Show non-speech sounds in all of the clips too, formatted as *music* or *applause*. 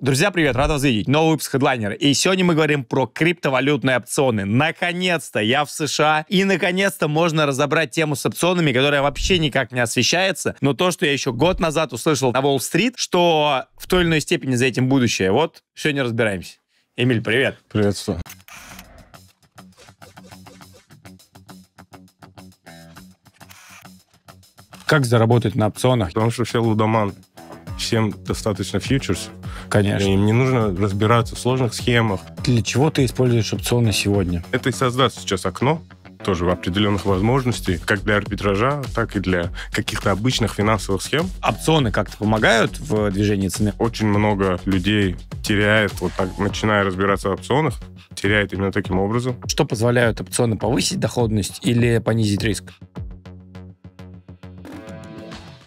Друзья, привет, рад вас видеть. Новый выпуск Headliner. И сегодня мы говорим про криптовалютные опционы. Наконец-то я в США. И наконец-то можно разобрать тему с опционами, которая вообще никак не освещается. Но то, что я еще год назад услышал на Уолл-стрит, что в той или иной степени за этим будущее. Вот сегодня разбираемся. Эмиль, привет. Приветствую. Как заработать на опционах? Потому что все лудоман. Всем достаточно фьючерс Конечно. Им не нужно разбираться в сложных схемах. Для чего ты используешь опционы сегодня? Это и создаст сейчас окно, тоже в определенных возможностей, как для арбитража, так и для каких-то обычных финансовых схем. Опционы как-то помогают в движении цены? Очень много людей теряет, вот так, начиная разбираться в опционах, теряет именно таким образом. Что позволяют опционы повысить доходность или понизить риск?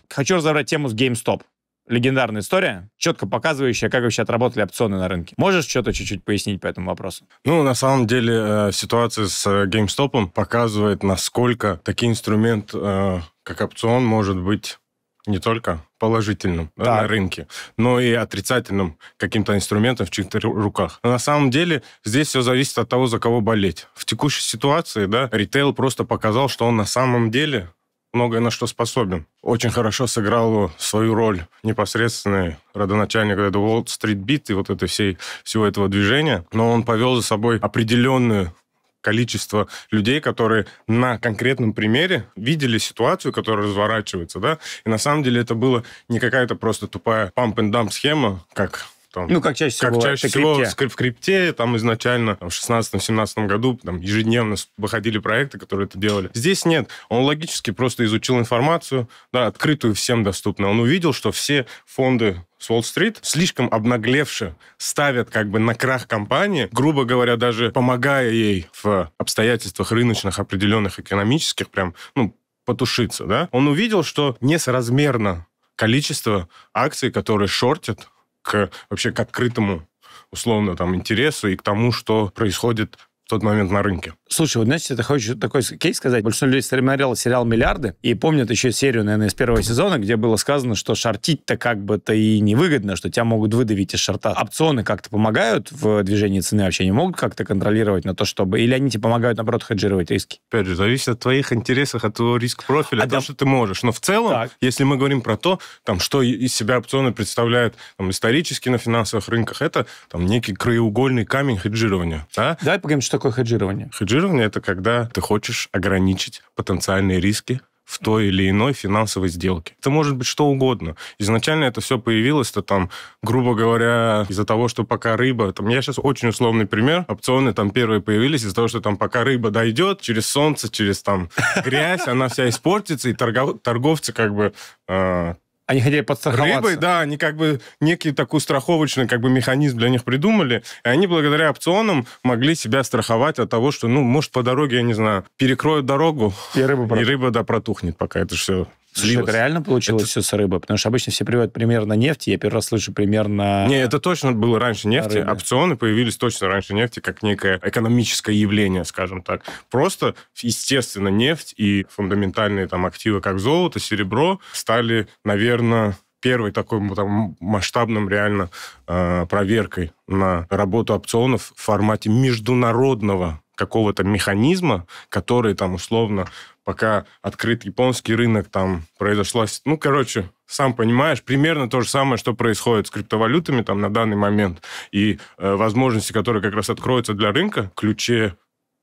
Хочу разобрать тему с GameStop легендарная история, четко показывающая, как вообще отработали опционы на рынке. Можешь что-то чуть-чуть пояснить по этому вопросу? Ну, на самом деле, э, ситуация с э, GameStop показывает, насколько такие инструмент, э, как опцион, может быть не только положительным да, на рынке, но и отрицательным каким-то инструментом в чьих-то руках. Но на самом деле здесь все зависит от того, за кого болеть. В текущей ситуации, да, ритейл просто показал, что он на самом деле многое на что способен. Очень хорошо сыграл свою роль непосредственный родоначальник этого Уолл-стрит бит и вот этой всей, всего этого движения, но он повел за собой определенную количество людей, которые на конкретном примере видели ситуацию, которая разворачивается, да, и на самом деле это было не какая-то просто тупая pump-and-dump схема, как там, ну, как чаще всего, чаще всего крипте. в крипте, там изначально там, в 16-17 году там, ежедневно выходили проекты, которые это делали. Здесь нет. Он логически просто изучил информацию, да, открытую всем доступную. Он увидел, что все фонды с Уолл-стрит слишком обнаглевши ставят как бы на крах компании, грубо говоря, даже помогая ей в обстоятельствах рыночных, определенных, экономических, прям, ну, потушиться, да? Он увидел, что несоразмерно количество акций, которые шортят к вообще к открытому условно там интересу и к тому, что происходит в тот момент на рынке. Слушай, вот знаете, я хочу такой кейс сказать. Большинство людей смотрело сериал «Миллиарды» и помнят еще серию, наверное, из первого сезона, где было сказано, что шортить-то как бы-то и невыгодно, что тебя могут выдавить из шорта. Опционы как-то помогают в движении цены вообще? Не могут как-то контролировать на то, чтобы... Или они тебе типа помогают, наоборот, хеджировать риски? Опять же, зависит от твоих интересов, от твоего риск-профиля, а то, да... что ты можешь. Но в целом, так. если мы говорим про то, там, что из себя опционы представляют там, исторически на финансовых рынках, это там некий краеугольный камень хеджирования. Да? Давай поговорим, что что такое хеджирование? Хеджирование – это когда ты хочешь ограничить потенциальные риски в той или иной финансовой сделке. Это может быть что угодно. Изначально это все появилось-то там, грубо говоря, из-за того, что пока рыба... Там, я сейчас очень условный пример. Опционы там первые появились из-за того, что там пока рыба дойдет, через солнце, через там грязь, она вся испортится, и торговцы как бы а, они хотели подстраховаться. Рыбы, да, они как бы некий такой страховочный как бы механизм для них придумали, и они благодаря опционам могли себя страховать от того, что, ну, может, по дороге, я не знаю, перекроют дорогу, и рыба, и рыба да, протухнет, пока это все Слушай, это реально получилось это... все с рыбой, Потому что обычно все приводят пример на нефти, я первый раз слышу пример на... Не, это точно было раньше нефти. Рыбе. Опционы появились точно раньше нефти, как некое экономическое явление, скажем так. Просто, естественно, нефть и фундаментальные там активы, как золото, серебро, стали, наверное, первой такой там, масштабным реально э, проверкой на работу опционов в формате международного какого-то механизма, который там условно пока открыт японский рынок, там произошло... Ну, короче, сам понимаешь, примерно то же самое, что происходит с криптовалютами там на данный момент. И э, возможности, которые как раз откроются для рынка, ключе,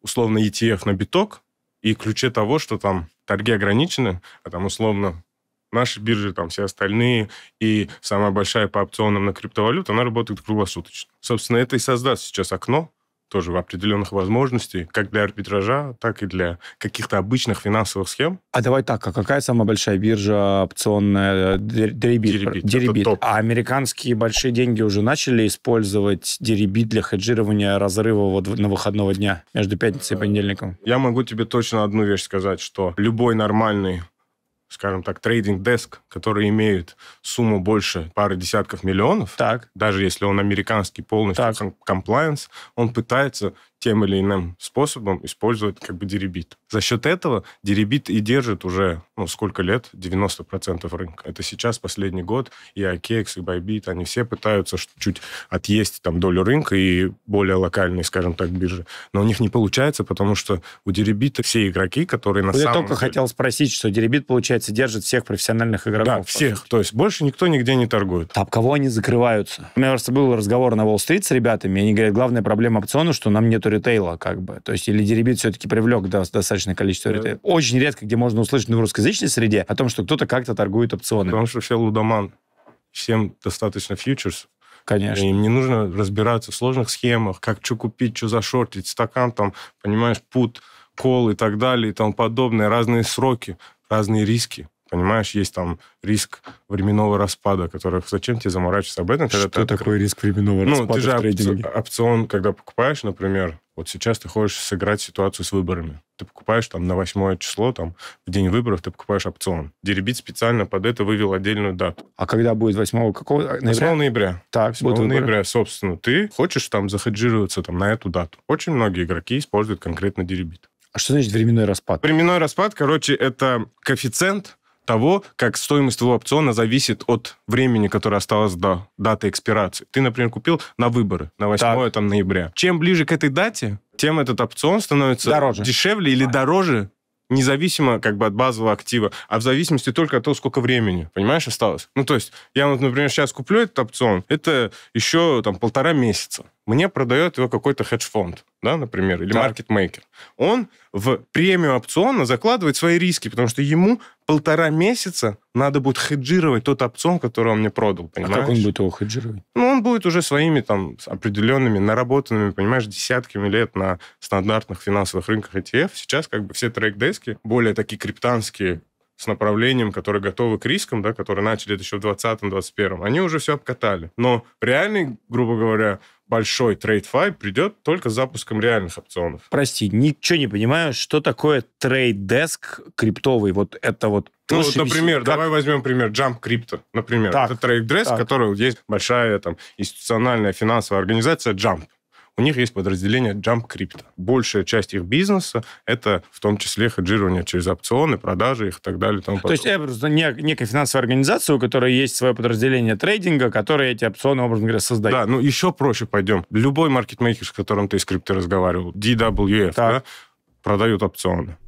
условно, ETF на биток и ключе того, что там торги ограничены, а там, условно, наши биржи, там все остальные, и самая большая по опционам на криптовалюту, она работает круглосуточно. Собственно, это и создаст сейчас окно тоже определенных возможностей, как для арбитража, так и для каких-то обычных финансовых схем. А давай так, а какая самая большая биржа опционная? Э, дерибит. Дерибит. дерибит. А американские большие деньги уже начали использовать дерибит для хеджирования разрыва вот на выходного дня между пятницей и понедельником? Я могу тебе точно одну вещь сказать, что любой нормальный скажем так, трейдинг-деск, которые имеют сумму больше пары десятков миллионов, так. даже если он американский полностью так. комплайенс, он пытается тем или иным способом использует как бы деребит. За счет этого деребит и держит уже, ну, сколько лет, 90% рынка. Это сейчас последний год, и IKEX, и Bybit, они все пытаются чуть отъесть там долю рынка и более локальные, скажем так, биржи. Но у них не получается, потому что у деребита все игроки, которые на Я самом... Я только деле... хотел спросить, что деребит, получается, держит всех профессиональных игроков. Да, всех. То есть больше никто никде не торгует. Об кого они закрываются? У меня просто был разговор на Уолл-стрит с ребятами, они говорят, главная проблема опциона, что нам нету ритейла, как бы. То есть, или Деребит все-таки привлек да, достаточное количество да. ритейла. Очень редко, где можно услышать ну, в русскоязычной среде о том, что кто-то как-то торгует опционами. Потому что все лудоман. Всем достаточно фьючерс. Конечно. Им не нужно разбираться в сложных схемах, как что купить, что зашортить, стакан там, понимаешь, пут, кол и так далее и тому подобное, разные сроки, разные риски. Понимаешь, есть там риск временного распада, которых зачем тебе заморачиваться об этом? Когда Что ты, такое ты, риск временного ну, распада? Ну, ты же трейдинге? опцион, когда покупаешь, например, вот сейчас ты хочешь сыграть ситуацию с выборами. Ты покупаешь там на 8 число, там, в день выборов ты покупаешь опцион. Деребит специально под это вывел отдельную дату. А когда будет 8 какого ноября? 8 ноября. Так, 8 ноября, собственно, ты хочешь там захеджироваться там на эту дату. Очень многие игроки используют конкретно деребит. А что значит временной распад? Временной распад, короче, это коэффициент, того, как стоимость твоего опциона зависит от времени, которое осталось до даты экспирации. Ты, например, купил на выборы, на 8 там, ноября. Чем ближе к этой дате, тем этот опцион становится дороже. дешевле или а. дороже независимо как бы от базового актива, а в зависимости только от того, сколько времени, понимаешь, осталось. Ну, то есть я вот, например, сейчас куплю этот опцион, это еще там полтора месяца мне продает его какой-то хедж-фонд, да, например, или да. маркетмейкер. Он в премию опциона закладывает свои риски, потому что ему полтора месяца надо будет хеджировать тот опцион, который он мне продал, понимаешь? А как он будет его хеджировать? Ну, он будет уже своими там определенными, наработанными, понимаешь, десятками лет на стандартных финансовых рынках ETF. Сейчас как бы все трейк-дески более такие криптанские с направлением, которые готовы к рискам, да, которые начали это еще в 2020-2021, они уже все обкатали. Но реальный, грубо говоря, большой трейд-фай придет только с запуском реальных опционов. Прости, ничего не понимаю, что такое трейд-деск криптовый? Вот это вот... Ну, вот, например, как... давай возьмем пример Jump Crypto, например. Так, это трейд-деск, который есть большая там институциональная финансовая организация Jump у них есть подразделение Jump Crypto. Большая часть их бизнеса – это в том числе хеджирование через опционы, продажи их и так далее. Тому То есть это просто некая финансовая организация, у которой есть свое подразделение трейдинга, которое эти опционы, образно говоря, создает. Да, ну еще проще пойдем. Любой маркетмейкер, с которым ты из крипты разговаривал, DWF, так. да, продают опционы.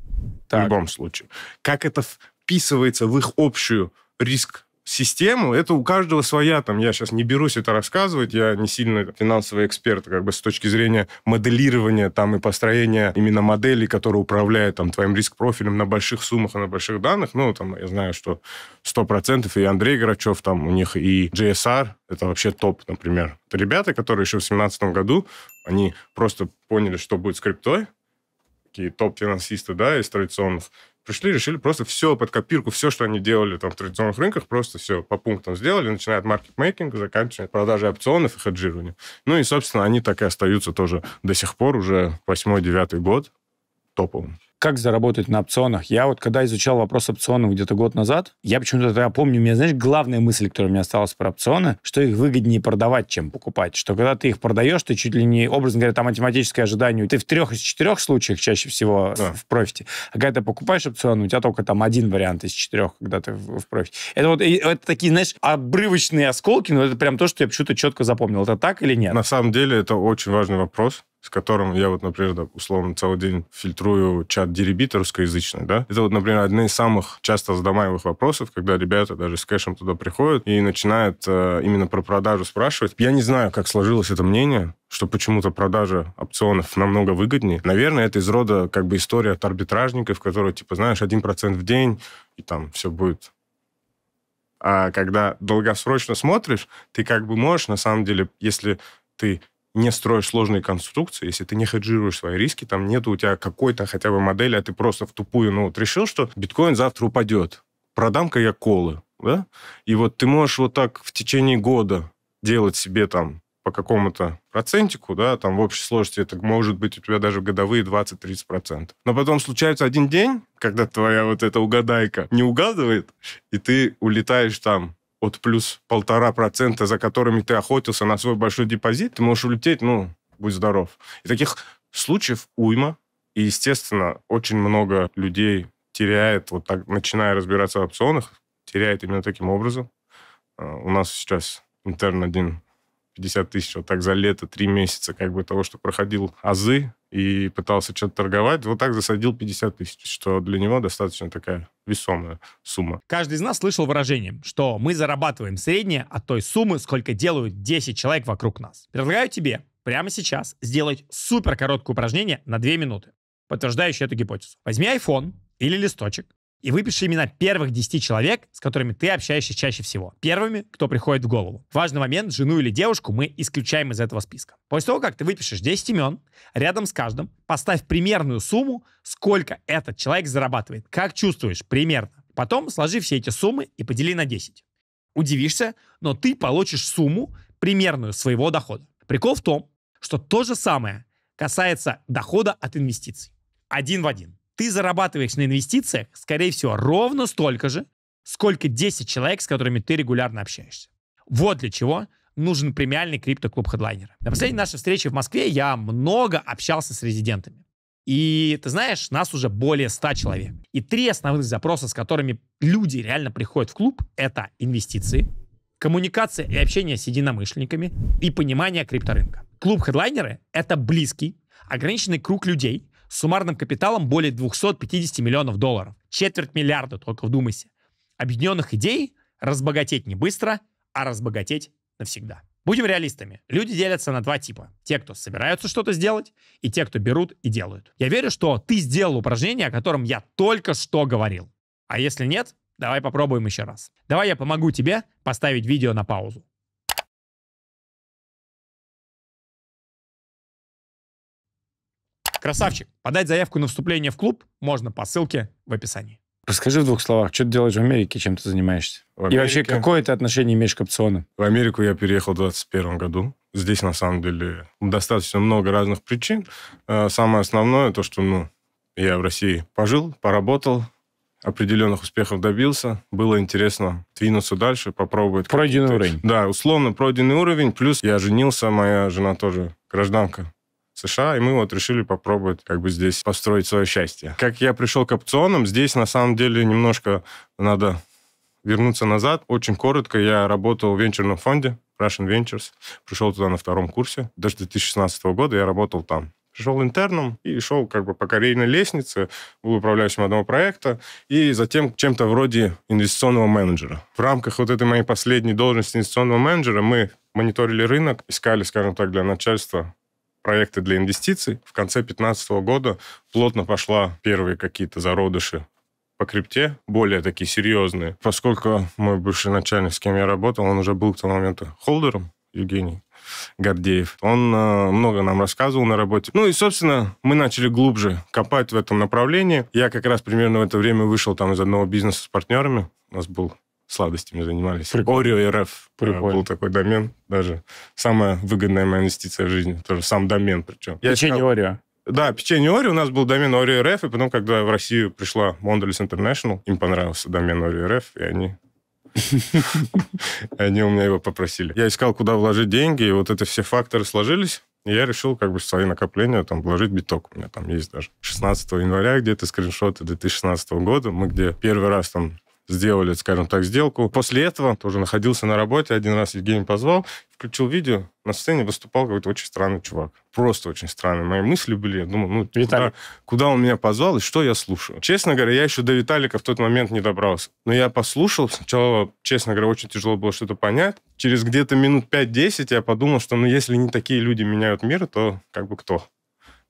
Так. В любом случае. Как это вписывается в их общую риск систему, это у каждого своя. Там, я сейчас не берусь это рассказывать, я не сильно финансовый эксперт как бы с точки зрения моделирования там, и построения именно моделей, которые управляют там, твоим риск-профилем на больших суммах и на больших данных. Ну, там, я знаю, что 100% и Андрей Горачев, там, у них и GSR, это вообще топ, например. Это ребята, которые еще в 2017 году, они просто поняли, что будет с криптой, такие топ-финансисты, да, из традиционных, пришли, решили просто все под копирку, все, что они делали там в традиционных рынках, просто все по пунктам сделали, начиная от маркетмейкинга, заканчивая продажей опционов и хеджирования. Ну и, собственно, они так и остаются тоже до сих пор, уже 8-9 год топовым как заработать на опционах? Я вот когда изучал вопрос опционов где-то год назад, я почему-то тогда помню, у меня, знаешь, главная мысль, которая у меня осталась про опционы, что их выгоднее продавать, чем покупать. Что когда ты их продаешь, ты чуть ли не, образно говоря, там математическое ожидание, ты в трех из четырех случаях чаще всего да. в профите. А когда ты покупаешь опцион, у тебя только там один вариант из четырех, когда ты в, в профите. Это вот это такие, знаешь, обрывочные осколки, но это прям то, что я почему-то четко запомнил. Это так или нет? На самом деле это очень важный вопрос с которым я вот, например, да, условно целый день фильтрую чат деребита русскоязычный, да, это вот, например, одни из самых часто задаваемых вопросов, когда ребята даже с кэшем туда приходят и начинают э, именно про продажу спрашивать. Я не знаю, как сложилось это мнение, что почему-то продажа опционов намного выгоднее. Наверное, это из рода как бы история от арбитражников, которые, типа, знаешь, один процент в день, и там все будет а когда долгосрочно смотришь, ты как бы можешь, на самом деле, если ты не строишь сложные конструкции, если ты не хеджируешь свои риски, там нет у тебя какой-то хотя бы модели, а ты просто в тупую, ну вот решил, что биткоин завтра упадет, продам-ка я колы, да? И вот ты можешь вот так в течение года делать себе там по какому-то процентику, да, там в общей сложности это может быть у тебя даже годовые 20-30%. Но потом случается один день, когда твоя вот эта угадайка не угадывает, и ты улетаешь там от плюс полтора процента, за которыми ты охотился на свой большой депозит, ты можешь улететь, ну, будь здоров. И таких случаев уйма. И, естественно, очень много людей теряет, вот так, начиная разбираться в опционах, теряет именно таким образом. А, у нас сейчас интерн один 50 тысяч вот так за лето, три месяца как бы того, что проходил азы и пытался что-то торговать, вот так засадил 50 тысяч, что для него достаточно такая весомая сумма. Каждый из нас слышал выражение, что мы зарабатываем среднее от той суммы, сколько делают 10 человек вокруг нас. Предлагаю тебе прямо сейчас сделать супер короткое упражнение на 2 минуты, подтверждающее эту гипотезу. Возьми iPhone или листочек и выпиши имена первых 10 человек, с которыми ты общаешься чаще всего. Первыми, кто приходит в голову. Важный момент, жену или девушку мы исключаем из этого списка. После того, как ты выпишешь 10 имен, рядом с каждым поставь примерную сумму, сколько этот человек зарабатывает. Как чувствуешь? Примерно. Потом сложи все эти суммы и подели на 10. Удивишься, но ты получишь сумму, примерную своего дохода. Прикол в том, что то же самое касается дохода от инвестиций. Один в один ты зарабатываешь на инвестициях, скорее всего, ровно столько же, сколько 10 человек, с которыми ты регулярно общаешься. Вот для чего нужен премиальный криптоклуб хедлайнера. На последней нашей встрече в Москве я много общался с резидентами. И ты знаешь, нас уже более 100 человек. И три основных запроса, с которыми люди реально приходят в клуб, это инвестиции, коммуникация и общение с единомышленниками и понимание крипторынка. Клуб хедлайнеры — это близкий, ограниченный круг людей, с суммарным капиталом более 250 миллионов долларов. Четверть миллиарда, только вдумайся. Объединенных идей разбогатеть не быстро, а разбогатеть навсегда. Будем реалистами. Люди делятся на два типа. Те, кто собираются что-то сделать, и те, кто берут и делают. Я верю, что ты сделал упражнение, о котором я только что говорил. А если нет, давай попробуем еще раз. Давай я помогу тебе поставить видео на паузу. Красавчик. Подать заявку на вступление в клуб можно по ссылке в описании. Расскажи в двух словах, что ты делаешь в Америке, чем ты занимаешься? Америке... И вообще, какое ты отношение имеешь к опционам? В Америку я переехал в 2021 году. Здесь, на самом деле, достаточно много разных причин. А, самое основное то, что ну, я в России пожил, поработал, определенных успехов добился. Было интересно двинуться дальше, попробовать. Пройденный уровень. Да, условно пройденный уровень. Плюс я женился, моя жена тоже гражданка США, и мы вот решили попробовать как бы здесь построить свое счастье. Как я пришел к опционам, здесь на самом деле немножко надо вернуться назад. Очень коротко я работал в венчурном фонде Russian Ventures. Пришел туда на втором курсе. Даже 2016 года я работал там. Пришел интерном и шел как бы по карьерной лестнице, был управляющим одного проекта и затем чем-то вроде инвестиционного менеджера. В рамках вот этой моей последней должности инвестиционного менеджера мы мониторили рынок, искали, скажем так, для начальства проекты для инвестиций. В конце 2015 года плотно пошла первые какие-то зародыши по крипте, более такие серьезные. Поскольку мой бывший начальник, с кем я работал, он уже был к тому моменту холдером, Евгений Гордеев. Он э, много нам рассказывал на работе. Ну и, собственно, мы начали глубже копать в этом направлении. Я как раз примерно в это время вышел там из одного бизнеса с партнерами. У нас был сладостями занимались. Прикольно. Oreo RF э, Прикольно. был такой домен. Даже самая выгодная моя инвестиция в жизни. Тоже сам домен причем. Печенье искал... Oreo. Да, печенье Ори, у нас был домен Ори РФ, и потом, когда в Россию пришла Mondelez International, им понравился домен Ори РФ, и они *laughs* они у меня его попросили. Я искал, куда вложить деньги, и вот это все факторы сложились. И я решил как бы свои накопления там вложить биток. У меня там есть даже 16 января где-то скриншоты 2016 года. Мы где первый раз там сделали, скажем так, сделку. После этого тоже находился на работе. Один раз Евгений позвал, включил видео, на сцене выступал какой-то очень странный чувак. Просто очень странный. Мои мысли были, я думал, ну, куда, типа, куда он меня позвал и что я слушаю. Честно говоря, я еще до Виталика в тот момент не добрался. Но я послушал. Сначала, честно говоря, очень тяжело было что-то понять. Через где-то минут 5-10 я подумал, что ну, если не такие люди меняют мир, то как бы кто?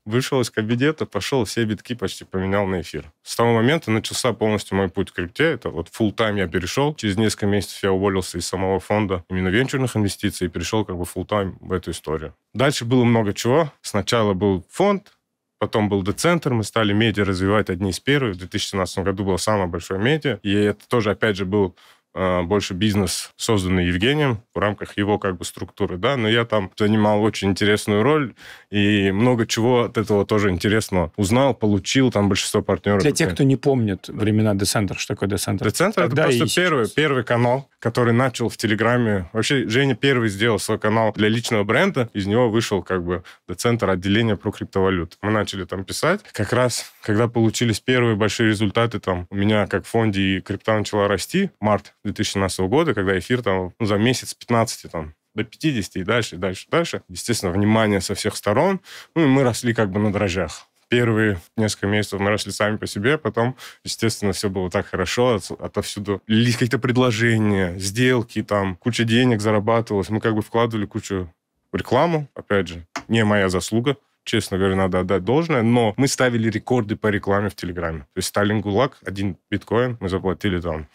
вышел из кабинета, пошел, все битки почти поменял на эфир. С того момента начался полностью мой путь к крипте. Это вот full тайм я перешел. Через несколько месяцев я уволился из самого фонда именно венчурных инвестиций и перешел как бы full тайм в эту историю. Дальше было много чего. Сначала был фонд, Потом был Децентр, мы стали медиа развивать одни из первых. В 2017 году было самое большое медиа. И это тоже, опять же, был а, больше бизнес, созданный Евгением в рамках его как бы структуры, да, но я там занимал очень интересную роль и много чего от этого тоже интересного узнал, получил, там большинство партнеров. Для тех, кто не помнит времена Десентр, что такое Десентр? Десентр это просто первый, первый канал, который начал в Телеграме. Вообще, Женя первый сделал свой канал для личного бренда. Из него вышел как бы до центра отделения про криптовалюты Мы начали там писать. Как раз, когда получились первые большие результаты, там у меня как в фонде и крипта начала расти, март 2017 года, когда эфир там ну, за месяц 15 там до 50 и дальше, и дальше, и дальше. Естественно, внимание со всех сторон. Ну, и мы росли как бы на дрожжах первые несколько месяцев мы росли сами по себе, потом, естественно, все было так хорошо, от, отовсюду лились какие-то предложения, сделки, там, куча денег зарабатывалось, мы как бы вкладывали кучу в рекламу, опять же, не моя заслуга, честно говоря, надо отдать должное, но мы ставили рекорды по рекламе в Телеграме. То есть Сталин ГУЛАГ, один биткоин, мы заплатили там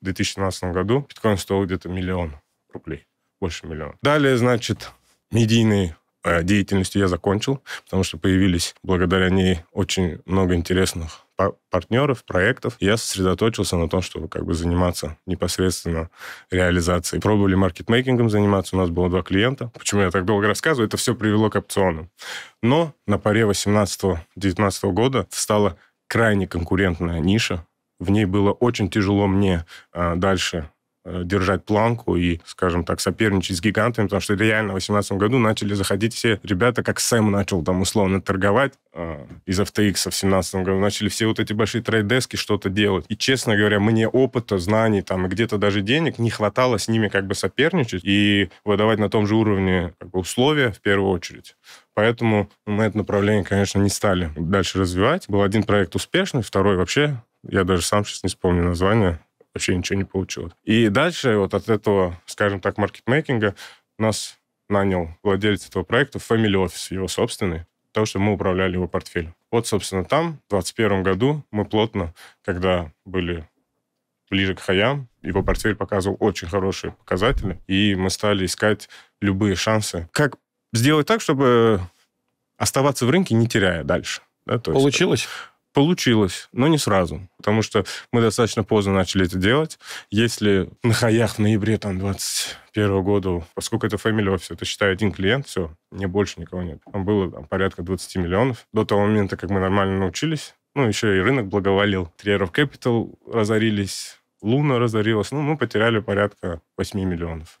в 2017 году, биткоин стоил где-то миллион рублей, больше миллиона. Далее, значит, медийные Э, деятельностью я закончил, потому что появились благодаря ней очень много интересных партнеров, проектов. Я сосредоточился на том, чтобы как бы заниматься непосредственно реализацией. Пробовали маркетмейкингом заниматься, у нас было два клиента. Почему я так долго рассказываю? Это все привело к опционам. Но на паре 18-19 года стала крайне конкурентная ниша, в ней было очень тяжело мне а, дальше Э, держать планку и, скажем так, соперничать с гигантами, потому что реально в 2018 году начали заходить все ребята, как Сэм начал там условно торговать э, из FTX в 2017 году, начали все вот эти большие трейдески что-то делать. И, честно говоря, мне опыта, знаний там и где-то даже денег не хватало с ними как бы соперничать и выдавать на том же уровне как бы, условия в первую очередь. Поэтому мы ну, это направление, конечно, не стали дальше развивать. Был один проект успешный, второй вообще я даже сам сейчас не вспомню название вообще ничего не получилось. И дальше вот от этого, скажем так, маркетмейкинга нас нанял владелец этого проекта, Family Office, его собственный, потому что мы управляли его портфелем. Вот, собственно, там, в 2021 году, мы плотно, когда были ближе к хаям, его портфель показывал очень хорошие показатели, и мы стали искать любые шансы. Как сделать так, чтобы оставаться в рынке, не теряя дальше. Да, то э, Получилось? Есть, Получилось, но не сразу, потому что мы достаточно поздно начали это делать. Если на хаях в ноябре там 21 года, поскольку это family office, это считай один клиент, все, не больше никого нет. Там было там, порядка 20 миллионов. До того момента, как мы нормально научились, ну, еще и рынок благоволил. Триеров Capital разорились, Луна разорилась. Ну, мы потеряли порядка 8 миллионов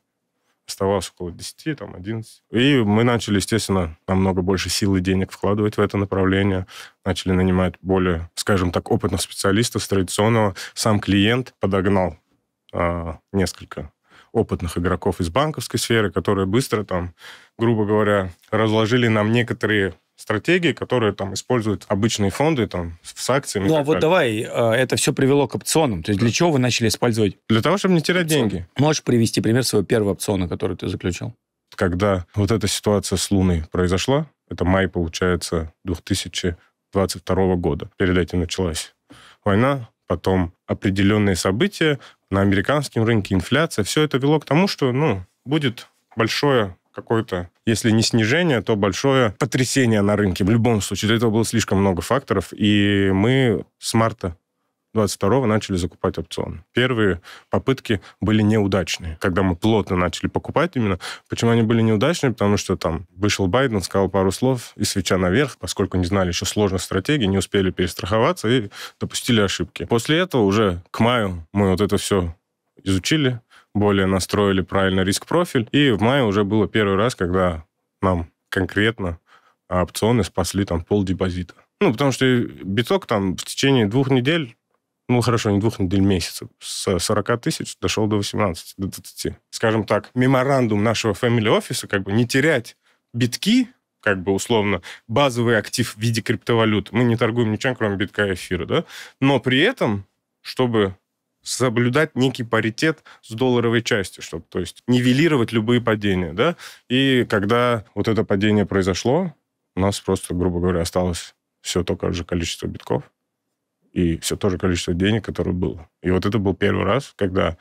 оставалось около 10, там, 11. И мы начали, естественно, намного больше сил и денег вкладывать в это направление. Начали нанимать более, скажем так, опытных специалистов с традиционного. Сам клиент подогнал э, несколько опытных игроков из банковской сферы, которые быстро там, грубо говоря, разложили нам некоторые стратегии, которые там используют обычные фонды там с акциями. Ну а вот далее. давай, а, это все привело к опционам. То есть для чего вы начали использовать? Для того, чтобы не терять опцион. деньги. Можешь привести пример своего первого опциона, который ты заключил? Когда вот эта ситуация с Луной произошла, это май, получается, 2022 года. Перед этим началась война, потом определенные события на американском рынке, инфляция. Все это вело к тому, что ну, будет большое какое-то, если не снижение, то большое потрясение на рынке. В любом случае, для этого было слишком много факторов, и мы с марта 22 го начали закупать опционы. Первые попытки были неудачные, когда мы плотно начали покупать именно. Почему они были неудачные? Потому что там вышел Байден, сказал пару слов и свеча наверх, поскольку не знали еще сложных стратегий, не успели перестраховаться и допустили ошибки. После этого уже к маю мы вот это все изучили, более настроили правильно риск-профиль. И в мае уже было первый раз, когда нам конкретно опционы спасли там пол депозита. Ну, потому что биток там в течение двух недель ну хорошо, не двух недель, месяца, с 40 тысяч дошел до 18, до 20. Скажем так, меморандум нашего фэмили офиса, как бы не терять битки, как бы условно, базовый актив в виде криптовалют. Мы не торгуем ничем, кроме битка и эфира, да? Но при этом, чтобы соблюдать некий паритет с долларовой частью, чтобы, то есть, нивелировать любые падения, да. И когда вот это падение произошло, у нас просто, грубо говоря, осталось все то же количество битков и все то же количество денег, которое было. И вот это был первый раз, когда,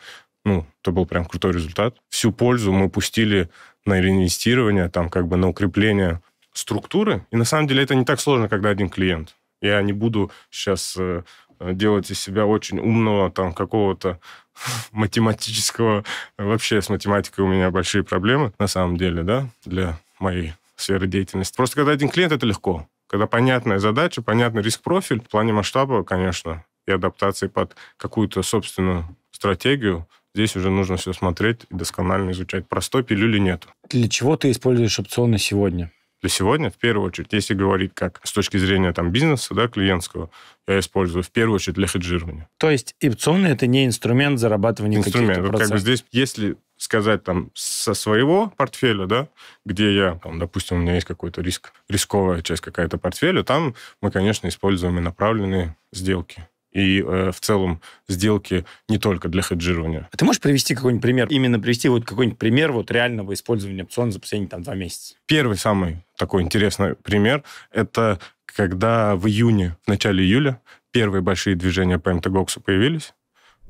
ну, это был прям крутой результат. Всю пользу мы пустили на реинвестирование, там, как бы на укрепление структуры. И на самом деле это не так сложно, когда один клиент. Я не буду сейчас э, Э, делать из себя очень умного там какого-то *laughs* математического. Вообще с математикой у меня большие проблемы, на самом деле, да, для моей сферы деятельности. Просто когда один клиент, это легко. Когда понятная задача, понятный риск-профиль, в плане масштаба, конечно, и адаптации под какую-то собственную стратегию, здесь уже нужно все смотреть и досконально изучать. Простой пилюли нету Для чего ты используешь опционы сегодня? То сегодня, в первую очередь, если говорить как с точки зрения там, бизнеса, да, клиентского, я использую в первую очередь для хеджирования. То есть опционы – это не инструмент зарабатывания инструмент, каких-то процентов? Как бы здесь, если сказать там со своего портфеля, да, где я, там, допустим, у меня есть какой-то риск, рисковая часть какая-то портфеля, там мы, конечно, используем и направленные сделки и э, в целом сделки не только для хеджирования. А ты можешь привести какой-нибудь пример? Именно привести вот какой-нибудь пример вот реального использования опциона за последние там два месяца? Первый самый такой интересный пример – это когда в июне, в начале июля первые большие движения по МТГОКСу появились,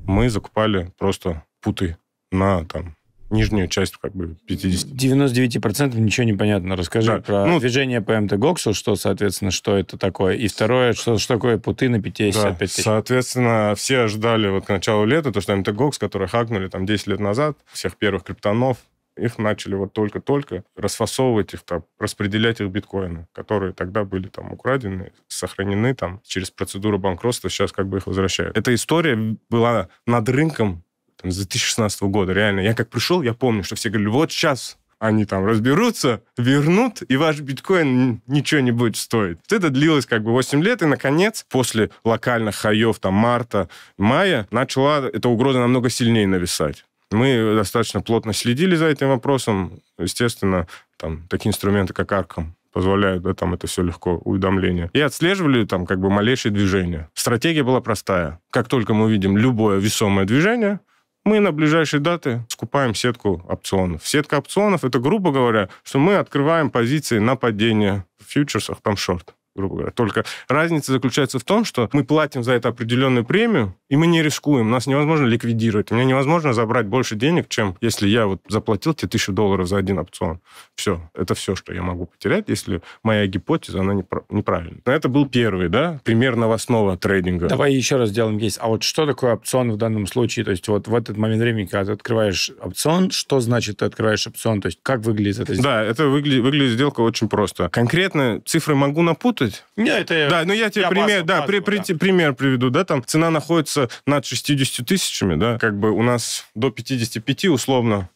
мы закупали просто путы на там нижнюю часть как бы 50. 99% ничего не понятно. Расскажи да. про ну, движение по МТГоксу, что, соответственно, что это такое. И второе, что, что такое путы на 50-55 да. Соответственно, все ожидали вот к началу лета, то, что МТГокс, который хакнули там 10 лет назад, всех первых криптонов, их начали вот только-только расфасовывать их, там, распределять их биткоины, которые тогда были там украдены, сохранены там через процедуру банкротства, сейчас как бы их возвращают. Эта история была над рынком там, с 2016 года, реально. Я как пришел, я помню, что все говорили, вот сейчас они там разберутся, вернут, и ваш биткоин ничего не будет стоить. Вот это длилось как бы 8 лет, и, наконец, после локальных хаев, там, марта, мая, начала эта угроза намного сильнее нависать. Мы достаточно плотно следили за этим вопросом. Естественно, там, такие инструменты, как Арком, позволяют, да, там это все легко, уведомления. И отслеживали там как бы малейшие движения. Стратегия была простая. Как только мы увидим любое весомое движение, мы на ближайшие даты скупаем сетку опционов. Сетка опционов – это, грубо говоря, что мы открываем позиции на падение в фьючерсах, там шорт грубо говоря. Только разница заключается в том, что мы платим за это определенную премию, и мы не рискуем. Нас невозможно ликвидировать. У меня невозможно забрать больше денег, чем если я вот заплатил тебе тысячу долларов за один опцион. Все. Это все, что я могу потерять, если моя гипотеза, она неправильна. Но это был первый, да, пример новостного трейдинга. Давай еще раз сделаем есть. А вот что такое опцион в данном случае? То есть вот в этот момент времени, когда ты открываешь опцион, что значит ты открываешь опцион? То есть как выглядит это? Да, это выглядит, выглядит сделка очень просто. Конкретно цифры могу напутать, работать. Нет, это да, но ну, я тебе я пример, базу, да, базу, при, при, да. пример приведу, да, там цена находится над 60 тысячами, да, как бы у нас до 55 условно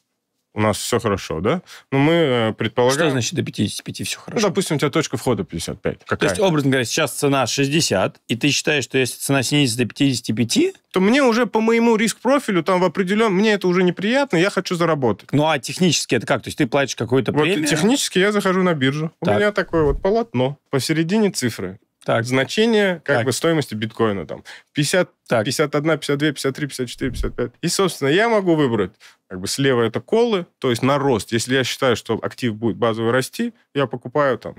у нас все хорошо, да? Но ну, мы э, предполагаем... Что значит до 55 все ну, хорошо? Ну, допустим, у тебя точка входа 55. Какая? То есть, образно говоря, сейчас цена 60, и ты считаешь, что если цена снизится до 55... То мне уже по моему риск-профилю там в определен, Мне это уже неприятно, я хочу заработать. Ну, а технически это как? То есть ты платишь какую-то премию? Вот, технически я захожу на биржу. Так. У меня такое вот полотно посередине цифры так. значение как так. бы стоимости биткоина там 50, так. 51, 52, 53, 54, 55. И, собственно, я могу выбрать как бы слева это колы, то есть на рост. Если я считаю, что актив будет базовый расти, я покупаю там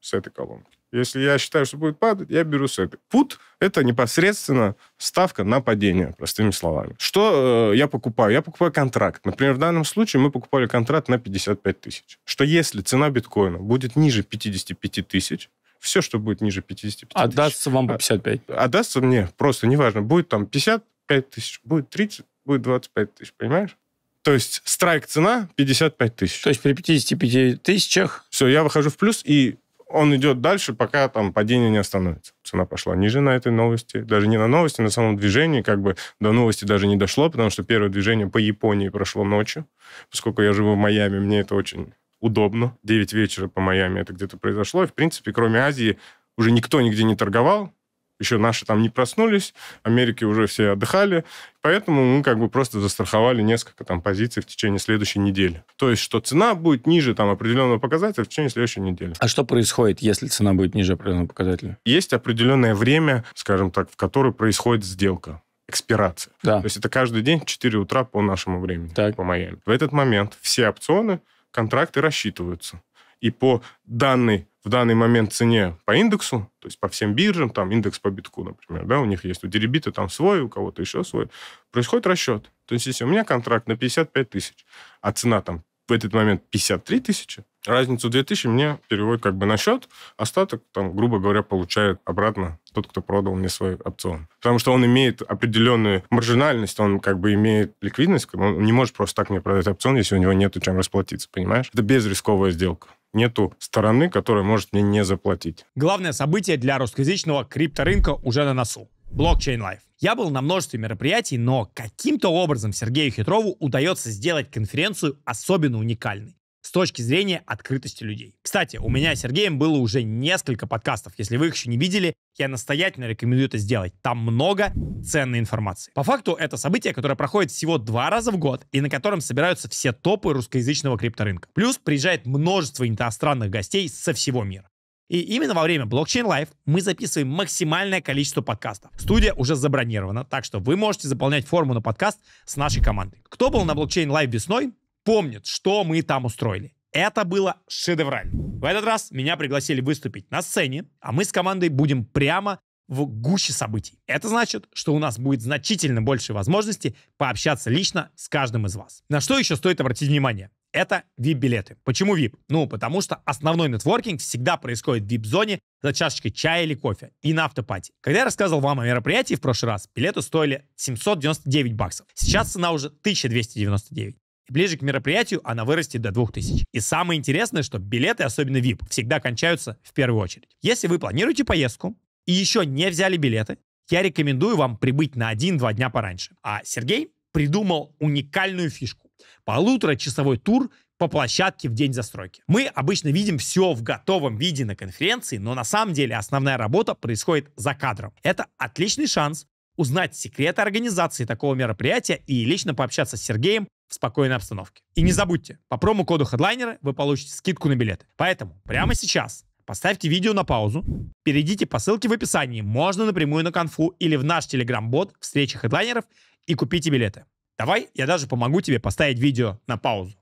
с этой колонки. Если я считаю, что будет падать, я беру с этой. Пут – это непосредственно ставка на падение, простыми словами. Что э, я покупаю? Я покупаю контракт. Например, в данном случае мы покупали контракт на 55 тысяч. Что если цена биткоина будет ниже 55 тысяч, все, что будет ниже 55 а тысяч. Отдастся вам по 55? А, отдастся мне, просто неважно. Будет там 55 тысяч, будет 30, будет 25 тысяч, понимаешь? То есть страйк цена 55 тысяч. То есть при 55 тысячах... Все, я выхожу в плюс, и он идет дальше, пока там падение не остановится. Цена пошла ниже на этой новости. Даже не на новости, на самом движении. Как бы до новости даже не дошло, потому что первое движение по Японии прошло ночью. Поскольку я живу в Майами, мне это очень удобно. 9 вечера по Майами это где-то произошло. И, в принципе, кроме Азии, уже никто нигде не торговал. Еще наши там не проснулись, Америки уже все отдыхали. Поэтому мы как бы просто застраховали несколько там позиций в течение следующей недели. То есть, что цена будет ниже там определенного показателя в течение следующей недели. А что происходит, если цена будет ниже определенного показателя? Есть определенное время, скажем так, в которое происходит сделка экспирация. Да. То есть это каждый день в 4 утра по нашему времени, так. по Майами. В этот момент все опционы контракты рассчитываются. И по данной в данный момент цене по индексу, то есть по всем биржам, там индекс по битку, например, да, у них есть у Деребита там свой, у кого-то еще свой, происходит расчет. То есть если у меня контракт на 55 тысяч, а цена там в этот момент 53 тысячи. Разницу 2 тысячи мне переводит как бы на счет. Остаток, там, грубо говоря, получает обратно тот, кто продал мне свой опцион. Потому что он имеет определенную маржинальность, он как бы имеет ликвидность. Он не может просто так мне продать опцион, если у него нету чем расплатиться, понимаешь? Это безрисковая сделка нету стороны, которая может мне не заплатить. Главное событие для русскоязычного крипторынка уже на носу. Блокчейн Лайф. Я был на множестве мероприятий, но каким-то образом Сергею Хитрову удается сделать конференцию особенно уникальной с точки зрения открытости людей. Кстати, у меня с Сергеем было уже несколько подкастов. Если вы их еще не видели, я настоятельно рекомендую это сделать. Там много ценной информации. По факту, это событие, которое проходит всего два раза в год и на котором собираются все топы русскоязычного крипторынка. Плюс приезжает множество иностранных гостей со всего мира. И именно во время блокчейн Live мы записываем максимальное количество подкастов. Студия уже забронирована, так что вы можете заполнять форму на подкаст с нашей командой. Кто был на блокчейн Live весной, помнит, что мы там устроили. Это было шедеврально. В этот раз меня пригласили выступить на сцене, а мы с командой будем прямо в гуще событий. Это значит, что у нас будет значительно больше возможностей пообщаться лично с каждым из вас. На что еще стоит обратить внимание? это VIP-билеты. Почему VIP? Ну, потому что основной нетворкинг всегда происходит в VIP-зоне за чашечкой чая или кофе и на автопати. Когда я рассказывал вам о мероприятии в прошлый раз, билеты стоили 799 баксов. Сейчас цена уже 1299. И ближе к мероприятию она вырастет до 2000. И самое интересное, что билеты, особенно VIP, всегда кончаются в первую очередь. Если вы планируете поездку и еще не взяли билеты, я рекомендую вам прибыть на 1-2 дня пораньше. А Сергей придумал уникальную фишку полуторачасовой тур по площадке в день застройки. Мы обычно видим все в готовом виде на конференции, но на самом деле основная работа происходит за кадром. Это отличный шанс узнать секреты организации такого мероприятия и лично пообщаться с Сергеем в спокойной обстановке. И не забудьте, по промокоду хедлайнера вы получите скидку на билеты. Поэтому прямо сейчас поставьте видео на паузу, перейдите по ссылке в описании, можно напрямую на конфу или в наш телеграм-бот встречи хедлайнеров и купите билеты. Давай я даже помогу тебе поставить видео на паузу.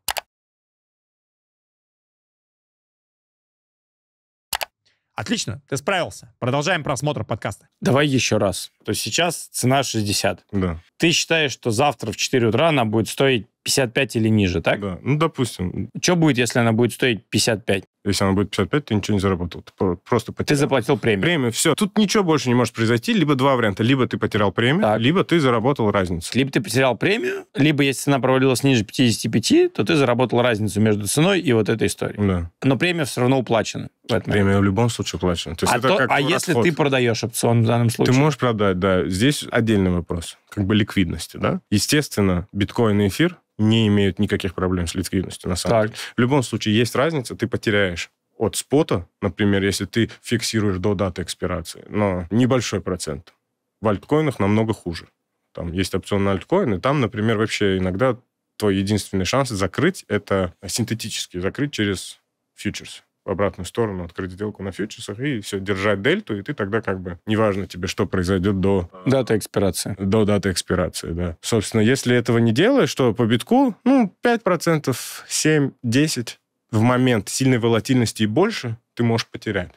Отлично, ты справился. Продолжаем просмотр подкаста. Давай еще раз. То есть сейчас цена 60. Да. Ты считаешь, что завтра в 4 утра она будет стоить 55 или ниже, так? Да, ну, допустим. Что будет, если она будет стоить 55? Если она будет 55, ты ничего не заработал. Ты просто потерял. Ты заплатил премию. Премию, все. Тут ничего больше не может произойти. Либо два варианта. Либо ты потерял премию, так. либо ты заработал разницу. Либо ты потерял премию, либо если цена провалилась ниже 55, то ты заработал разницу между ценой и вот этой историей. Да. Но премия все равно уплачена. Премия в любом случае уплачена. То есть а это то, как а если ты продаешь опцион в данном случае? Ты можешь продать, да. Здесь отдельный вопрос как бы ликвидности, да? Естественно, биткоин и эфир не имеют никаких проблем с ликвидностью, на самом так. деле. В любом случае, есть разница, ты потеряешь от спота, например, если ты фиксируешь до даты экспирации, но небольшой процент. В альткоинах намного хуже. Там есть опцион на альткоины, там, например, вообще иногда твой единственный шанс закрыть это синтетически закрыть через фьючерс в обратную сторону, открыть сделку на фьючерсах и все, держать дельту, и ты тогда как бы, неважно тебе, что произойдет до... Даты экспирации. До даты экспирации, да. Собственно, если этого не делаешь, то по битку, ну, 5%, 7, 10 в момент сильной волатильности и больше ты можешь потерять.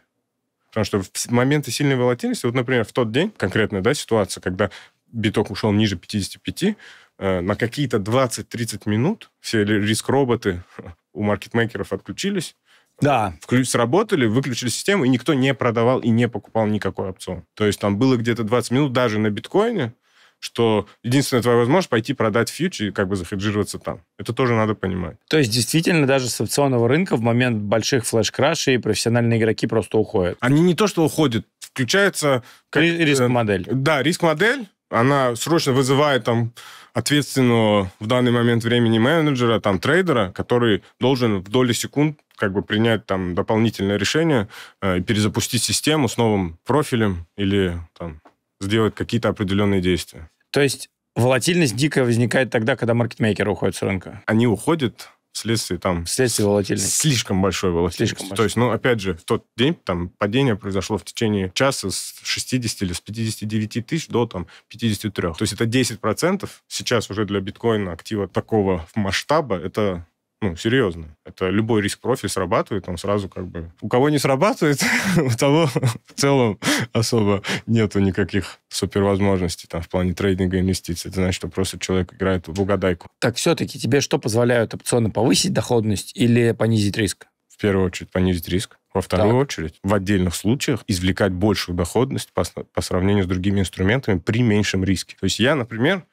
Потому что в моменты сильной волатильности, вот, например, в тот день, конкретная да, ситуация, когда биток ушел ниже 55, э, на какие-то 20-30 минут все риск-роботы *laughs* у маркетмейкеров отключились, да. Включ, сработали, выключили систему, и никто не продавал и не покупал никакой опцион. То есть там было где-то 20 минут даже на биткоине, что единственная твоя возможность пойти продать фьюч и как бы захеджироваться там. Это тоже надо понимать. То есть действительно даже с опционного рынка в момент больших флеш-крашей профессиональные игроки просто уходят? Они не то что уходят, включается... Как, э, риск-модель. да, риск-модель, она срочно вызывает там ответственного в данный момент времени менеджера, там трейдера, который должен в доли секунд как бы принять там дополнительное решение, э, перезапустить систему с новым профилем или там сделать какие-то определенные действия. То есть волатильность дикая возникает тогда, когда маркетмейкеры уходят с рынка? Они уходят вследствие там... Вследствие волатильности. Слишком большой волатильности. Слишком большой. То есть, ну, опять же, в тот день там падение произошло в течение часа с 60 или с 59 тысяч до там 53. То есть это 10%. Сейчас уже для биткоина актива такого масштаба это ну, серьезно. Это любой риск-профиль срабатывает, он сразу как бы... У кого не срабатывает, *laughs* у того в целом особо нету никаких супервозможностей там в плане трейдинга инвестиций. Это значит, что просто человек играет в угадайку. Так все-таки тебе что позволяют опционы повысить доходность или понизить риск? В первую очередь понизить риск. Во вторую так. очередь, в отдельных случаях извлекать большую доходность по, по сравнению с другими инструментами при меньшем риске. То есть я, например,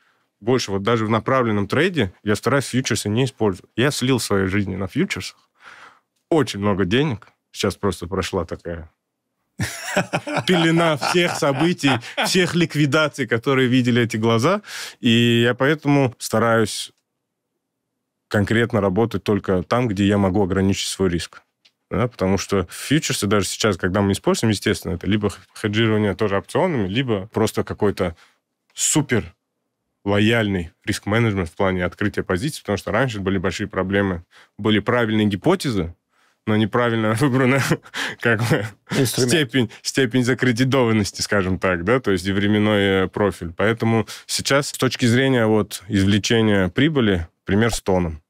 больше, вот даже в направленном трейде, я стараюсь фьючерсы не использовать. Я слил в своей жизни на фьючерсах очень много денег. Сейчас просто прошла такая *laughs* пелена всех событий, всех ликвидаций, которые видели эти глаза. И я поэтому стараюсь конкретно работать только там, где я могу ограничить свой риск. Да, потому что фьючерсы даже сейчас, когда мы используем, естественно, это либо хеджирование тоже опционами, либо просто какой-то супер лояльный риск-менеджмент в плане открытия позиций, потому что раньше были большие проблемы. Были правильные гипотезы, но неправильно *laughs* выбрана как степень, степень закредитованности, скажем так, да, то есть временной э, профиль. Поэтому сейчас с точки зрения вот извлечения прибыли, пример с тоном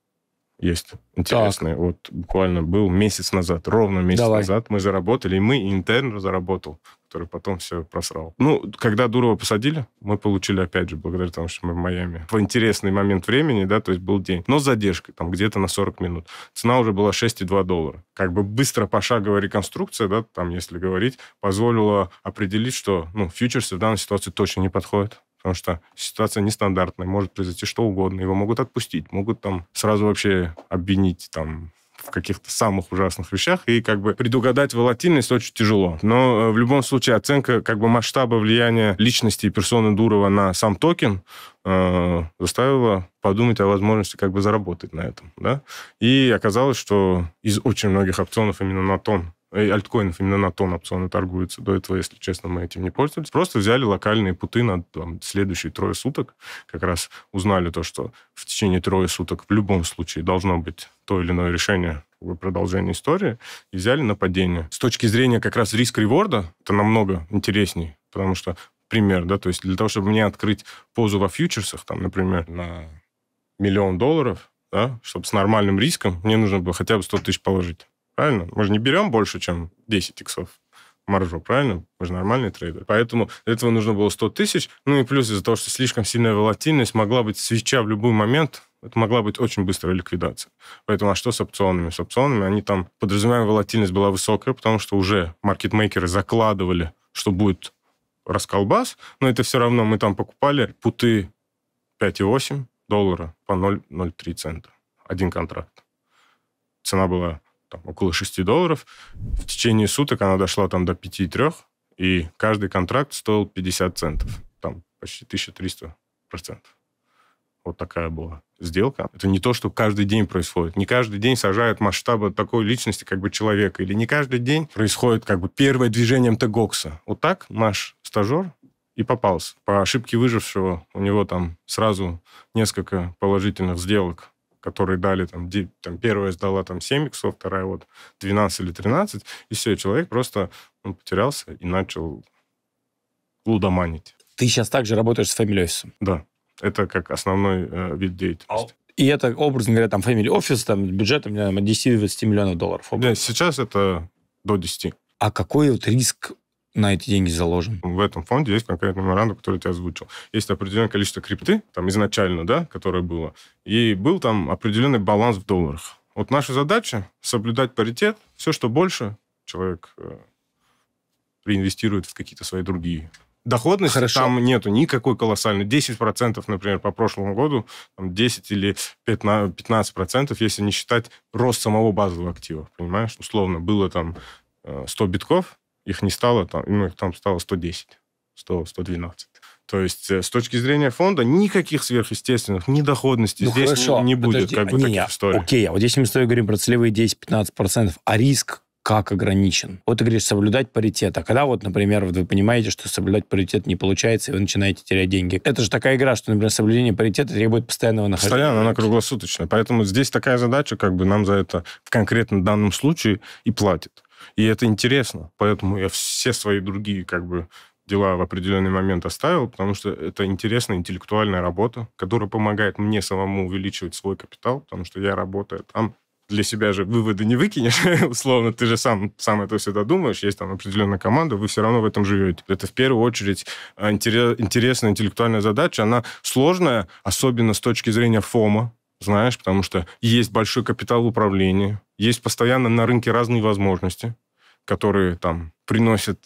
есть интересный. Так. Вот буквально был месяц назад, ровно месяц Давай. назад мы заработали, и мы, и интерн заработал который потом все просрал. Ну, когда Дурова посадили, мы получили, опять же, благодаря тому, что мы в Майами, в интересный момент времени, да, то есть был день, но с задержкой, там, где-то на 40 минут. Цена уже была 6,2 доллара. Как бы быстро пошаговая реконструкция, да, там, если говорить, позволила определить, что, ну, фьючерсы в данной ситуации точно не подходят потому что ситуация нестандартная, может произойти что угодно, его могут отпустить, могут там сразу вообще обвинить там в каких-то самых ужасных вещах, и как бы предугадать волатильность очень тяжело. Но э, в любом случае оценка как бы масштаба влияния личности и персоны Дурова на сам токен э, заставила подумать о возможности как бы заработать на этом, да. И оказалось, что из очень многих опционов именно на тон альткоинов именно на тон опционы торгуются. До этого, если честно, мы этим не пользовались. Просто взяли локальные путы на там, следующие трое суток. Как раз узнали то, что в течение трое суток в любом случае должно быть то или иное решение продолжение истории, и взяли нападение. С точки зрения как раз риск-реворда, это намного интересней, потому что пример, да, то есть для того, чтобы мне открыть позу во фьючерсах, там, например, на миллион долларов, да, чтобы с нормальным риском, мне нужно было хотя бы 100 тысяч положить правильно? Мы же не берем больше, чем 10 иксов маржу, правильно? Мы же нормальный трейдер. Поэтому для этого нужно было 100 тысяч. Ну и плюс из-за того, что слишком сильная волатильность, могла быть свеча в любой момент, это могла быть очень быстрая ликвидация. Поэтому а что с опционами? С опционами они там, подразумеваем, волатильность была высокая, потому что уже маркетмейкеры закладывали, что будет расколбас, но это все равно мы там покупали путы 5,8 доллара по 0,03 цента. Один контракт. Цена была там, около 6 долларов. В течение суток она дошла там до 5,3, и каждый контракт стоил 50 центов. Там почти 1300 процентов. Вот такая была сделка. Это не то, что каждый день происходит. Не каждый день сажают масштабы такой личности, как бы человека. Или не каждый день происходит как бы первое движение МТГОКСа. Вот так наш стажер и попался. По ошибке выжившего у него там сразу несколько положительных сделок которые дали, там, там первая сдала там 7 иксов, вторая вот 12 или 13, и все, человек просто он потерялся и начал лудоманить. Ты сейчас также работаешь с Family Office? Да, это как основной э, вид деятельности. А и это, образно говоря, там Family Office, там бюджет у меня 10-20 миллионов долларов. Да, сейчас это до 10. А какой вот риск на эти деньги заложен? В этом фонде есть конкретный меморандум, который ты озвучил. Есть определенное количество крипты, там изначально, да, которое было, и был там определенный баланс в долларах. Вот наша задача соблюдать паритет. Все, что больше, человек э, реинвестирует в какие-то свои другие доходности Хорошо. там нету никакой колоссальной. 10%, например, по прошлому году, 10 или 15%, если не считать рост самого базового актива, понимаешь? Условно, было там 100 э, битков, их не стало, там, ну, их там стало 110, 100, 112. То есть э, с точки зрения фонда никаких сверхъестественных недоходностей ну, здесь хорошо. не, будет Подожди, как бы, не, таких историй. Окей, а вот если мы с тобой говорим про целевые 10-15%, а риск как ограничен. Вот ты говоришь, соблюдать паритет. А когда вот, например, вот вы понимаете, что соблюдать паритет не получается, и вы начинаете терять деньги. Это же такая игра, что, например, соблюдение паритета требует постоянного нахождения. Постоянно, она круглосуточная. Поэтому здесь такая задача, как бы нам за это в конкретном данном случае и платят. И это интересно. Поэтому я все свои другие как бы дела в определенный момент оставил, потому что это интересная интеллектуальная работа, которая помогает мне самому увеличивать свой капитал, потому что я работаю там, для себя же выводы не выкинешь, *laughs* условно, ты же сам, сам это все додумаешь, есть там определенная команда, вы все равно в этом живете. Это в первую очередь а, интересная интеллектуальная задача, она сложная, особенно с точки зрения ФОМа, знаешь, потому что есть большой капитал управления, есть постоянно на рынке разные возможности, которые там приносят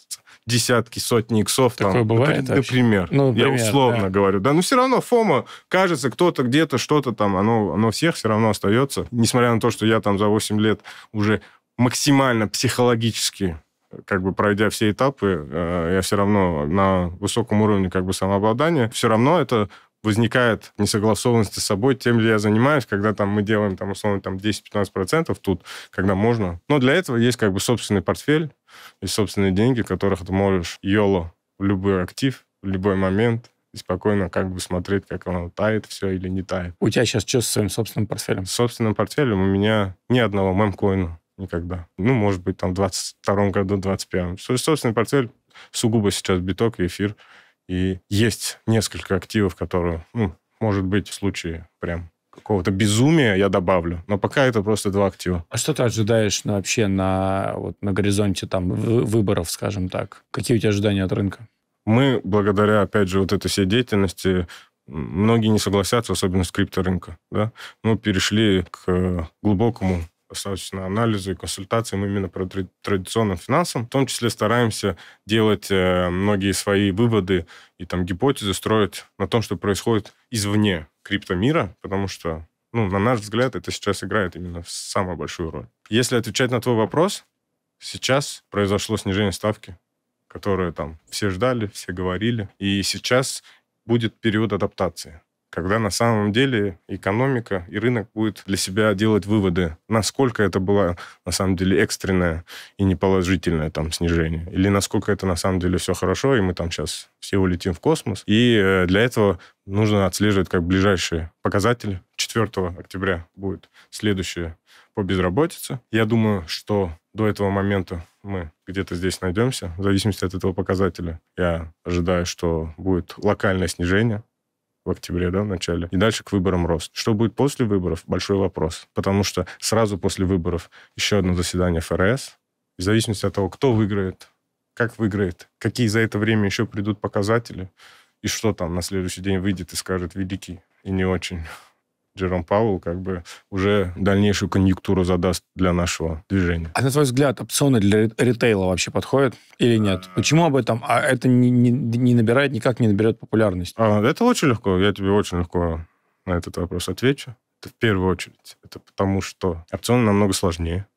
десятки, сотни иксов. Такое там, ну, бывает например, Например. Ну, например. Я условно да. говорю. Да, но ну, все равно фома, кажется, кто-то где-то что-то там, оно, оно всех все равно остается. Несмотря на то, что я там за 8 лет уже максимально психологически как бы пройдя все этапы, э, я все равно на высоком уровне как бы самообладания, все равно это возникают несогласованности с собой, тем ли я занимаюсь, когда там мы делаем там условно там 10-15% тут, когда можно. Но для этого есть как бы собственный портфель и собственные деньги, которых ты можешь йоло в любой актив, в любой момент, и спокойно как бы смотреть, как оно тает все или не тает. У тебя сейчас что с своим собственным портфелем? С собственным портфелем у меня ни одного мемкоина никогда. Ну, может быть, там в 22 году, 25. -м. Собственный портфель сугубо сейчас биток и эфир. И есть несколько активов, которые, ну, может быть, в случае прям какого-то безумия я добавлю. Но пока это просто два актива. А что ты ожидаешь ну, вообще на, вот, на горизонте там выборов, скажем так? Какие у тебя ожидания от рынка? Мы, благодаря, опять же, вот этой всей деятельности, многие не согласятся, особенно с крипторынка. Да? Мы ну, перешли к э, глубокому достаточно анализу и консультациям именно про традиционным финансам. В том числе стараемся делать э, многие свои выводы и там гипотезы строить на том, что происходит извне криптомира, потому что, ну, на наш взгляд, это сейчас играет именно самую большую роль. Если отвечать на твой вопрос, сейчас произошло снижение ставки, которое там все ждали, все говорили, и сейчас будет период адаптации когда на самом деле экономика и рынок будет для себя делать выводы, насколько это было на самом деле экстренное и неположительное там снижение, или насколько это на самом деле все хорошо, и мы там сейчас все улетим в космос. И э, для этого нужно отслеживать как ближайшие показатели. 4 октября будет следующее по безработице. Я думаю, что до этого момента мы где-то здесь найдемся. В зависимости от этого показателя я ожидаю, что будет локальное снижение в октябре, да, в начале. И дальше к выборам рост. Что будет после выборов? Большой вопрос. Потому что сразу после выборов еще одно заседание ФРС. В зависимости от того, кто выиграет, как выиграет, какие за это время еще придут показатели, и что там на следующий день выйдет и скажет великий и не очень. Джером Пауэлл как бы уже дальнейшую конъюнктуру задаст для нашего движения. А на твой взгляд, опционы для ритейла вообще подходят или нет? А. Почему об этом? А это не, не, не набирает, никак не наберет популярность? А, это очень легко. Я тебе очень легко на этот вопрос отвечу. Это в первую очередь. Это потому, что опционы намного сложнее.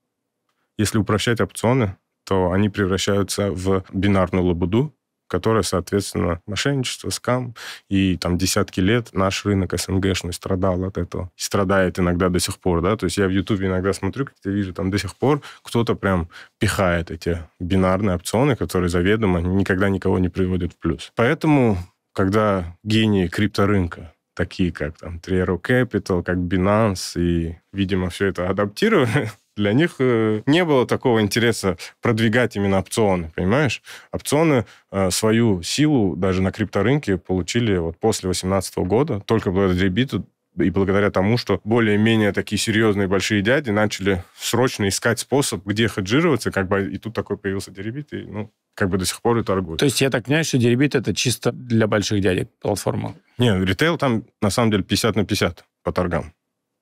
Если упрощать опционы, то они превращаются в бинарную лабуду, которое, соответственно, мошенничество, скам, и там десятки лет наш рынок СНГшный страдал от этого. И страдает иногда до сих пор, да, то есть я в Ютубе иногда смотрю, как я вижу, там до сих пор кто-то прям пихает эти бинарные опционы, которые заведомо никогда никого не приводят в плюс. Поэтому, когда гении крипторынка такие как там Triero Capital, как Binance, и, видимо, все это адаптировали *laughs* Для них э, не было такого интереса продвигать именно опционы, понимаешь? Опционы э, свою силу даже на крипторынке получили вот после 2018 года, только благодаря дебиту и благодаря тому, что более-менее такие серьезные большие дяди начали срочно искать способ, где хеджироваться, как бы и тут такой появился деребит, и ну, как бы до сих пор и торгуют. То есть я так понимаю, что деребит это чисто для больших дядек платформа? Не, ритейл там на самом деле 50 на 50 по торгам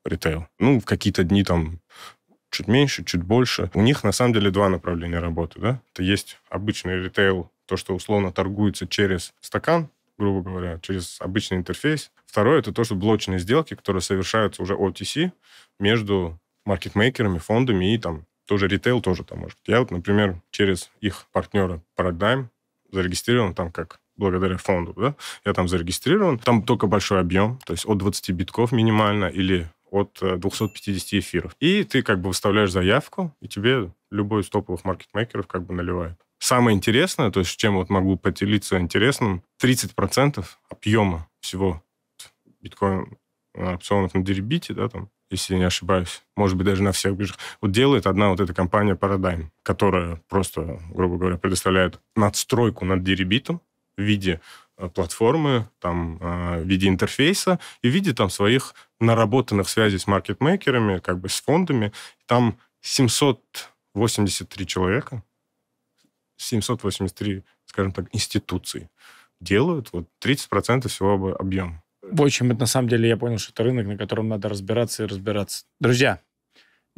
ритейл. Ну, в какие-то дни там чуть меньше, чуть больше. У них на самом деле два направления работы. Да? Это есть обычный ритейл, то, что условно торгуется через стакан, грубо говоря, через обычный интерфейс. Второе – это то, что блочные сделки, которые совершаются уже OTC между маркетмейкерами, фондами и там тоже ритейл тоже там может. Я вот, например, через их партнера Paradigm зарегистрирован там как благодаря фонду, да, я там зарегистрирован. Там только большой объем, то есть от 20 битков минимально или от 250 э, эфиров. И ты как бы выставляешь заявку, и тебе любой из топовых маркетмейкеров как бы наливает. Самое интересное, то есть чем вот могу поделиться интересным, 30% объема всего биткоин э, опционов на Дерибите, да, там, если я не ошибаюсь, может быть, даже на всех биржах. Вот делает одна вот эта компания Paradigm, которая просто, грубо говоря, предоставляет надстройку над Дерибитом в виде платформы там, а, в виде интерфейса и в виде там, своих наработанных связей с маркетмейкерами, как бы с фондами. Там 783 человека, 783, скажем так, институции делают вот 30% всего объема. В общем, это на самом деле я понял, что это рынок, на котором надо разбираться и разбираться. Друзья,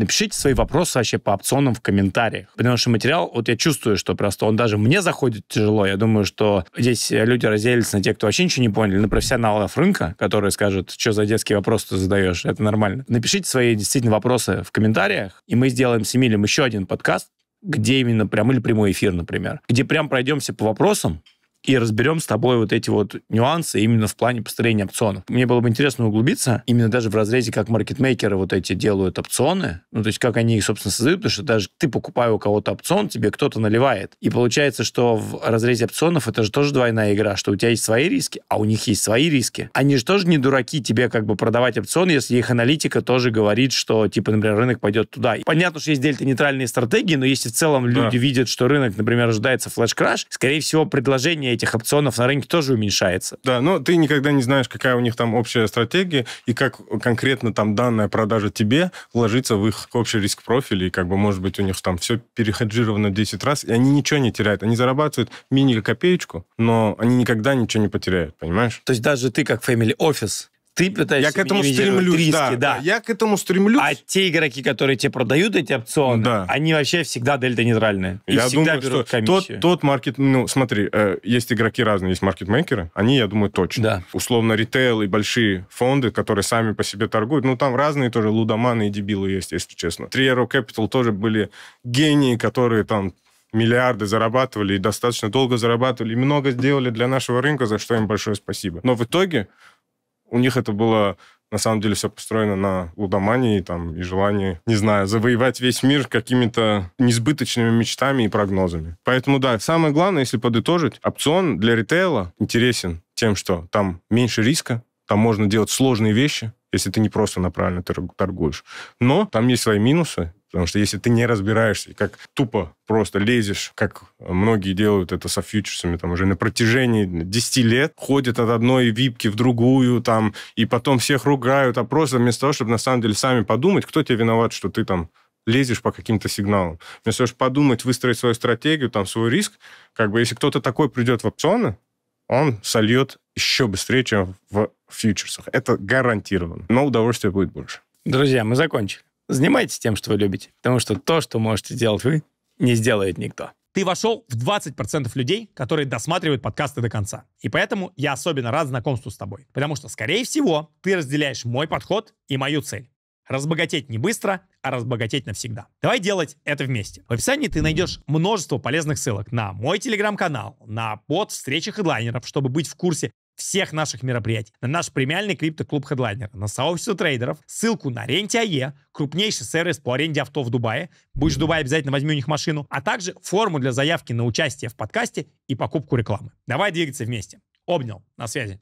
Напишите свои вопросы вообще по опционам в комментариях. Потому что материал, вот я чувствую, что просто он даже мне заходит тяжело. Я думаю, что здесь люди разделятся на тех, кто вообще ничего не поняли, на профессионалов рынка, которые скажут, что за детский вопрос ты задаешь, это нормально. Напишите свои действительно вопросы в комментариях, и мы сделаем с Эмилем еще один подкаст, где именно прям, или прямой эфир, например, где прям пройдемся по вопросам, и разберем с тобой вот эти вот нюансы именно в плане построения опционов. Мне было бы интересно углубиться именно даже в разрезе, как маркетмейкеры вот эти делают опционы, ну, то есть как они их, собственно, создают, потому что даже ты, покупая у кого-то опцион, тебе кто-то наливает. И получается, что в разрезе опционов это же тоже двойная игра, что у тебя есть свои риски, а у них есть свои риски. Они же тоже не дураки тебе как бы продавать опционы, если их аналитика тоже говорит, что, типа, например, рынок пойдет туда. И понятно, что есть дельта-нейтральные стратегии, но если в целом да. люди видят, что рынок, например, ожидается флеш-краш, скорее всего, предложение предложение этих опционов на рынке тоже уменьшается. Да, но ты никогда не знаешь, какая у них там общая стратегия и как конкретно там данная продажа тебе ложится в их общий риск-профиль. И как бы, может быть, у них там все перехеджировано 10 раз, и они ничего не теряют. Они зарабатывают мини-копеечку, но они никогда ничего не потеряют, понимаешь? То есть даже ты как family office ты пытаешься я к этому стремлюсь, риски, да, да. Я к этому стремлюсь. А те игроки, которые тебе продают эти опционы, да. они вообще всегда дельта-нейтральные. я всегда думаю, берут что Тот, тот маркет... Ну, смотри, э, есть игроки разные, есть маркетмейкеры. Они, я думаю, точно. Да. Условно, ритейл и большие фонды, которые сами по себе торгуют. Ну, там разные тоже лудоманы и дебилы есть, если честно. Триеро Capital тоже были гении, которые там миллиарды зарабатывали и достаточно долго зарабатывали, и много сделали для нашего рынка, за что им большое спасибо. Но в итоге у них это было на самом деле все построено на лудомании там, и желании, не знаю, завоевать весь мир какими-то несбыточными мечтами и прогнозами. Поэтому да, самое главное, если подытожить, опцион для ритейла интересен тем, что там меньше риска, там можно делать сложные вещи, если ты не просто направленно торгуешь. Но там есть свои минусы, Потому что если ты не разбираешься, как тупо просто лезешь, как многие делают это со фьючерсами, там уже на протяжении 10 лет ходят от одной випки в другую, там, и потом всех ругают, а просто вместо того, чтобы на самом деле сами подумать, кто тебе виноват, что ты там лезешь по каким-то сигналам. Вместо того, чтобы подумать, выстроить свою стратегию, там, свой риск, как бы если кто-то такой придет в опционы, он сольет еще быстрее, чем в фьючерсах. Это гарантированно. Но удовольствие будет больше. Друзья, мы закончили. Занимайтесь тем, что вы любите, потому что то, что можете сделать вы, не сделает никто. Ты вошел в 20% людей, которые досматривают подкасты до конца. И поэтому я особенно рад знакомству с тобой. Потому что, скорее всего, ты разделяешь мой подход и мою цель. Разбогатеть не быстро, а разбогатеть навсегда. Давай делать это вместе. В описании ты найдешь множество полезных ссылок на мой телеграм-канал, на бот встречи хедлайнеров, чтобы быть в курсе всех наших мероприятий, на наш премиальный криптоклуб Headliner, на сообщество трейдеров, ссылку на Ренте АЕ, крупнейший сервис по аренде авто в Дубае. Будешь в Дубае, обязательно возьми у них машину, а также форму для заявки на участие в подкасте и покупку рекламы. Давай двигаться вместе. Обнял. На связи.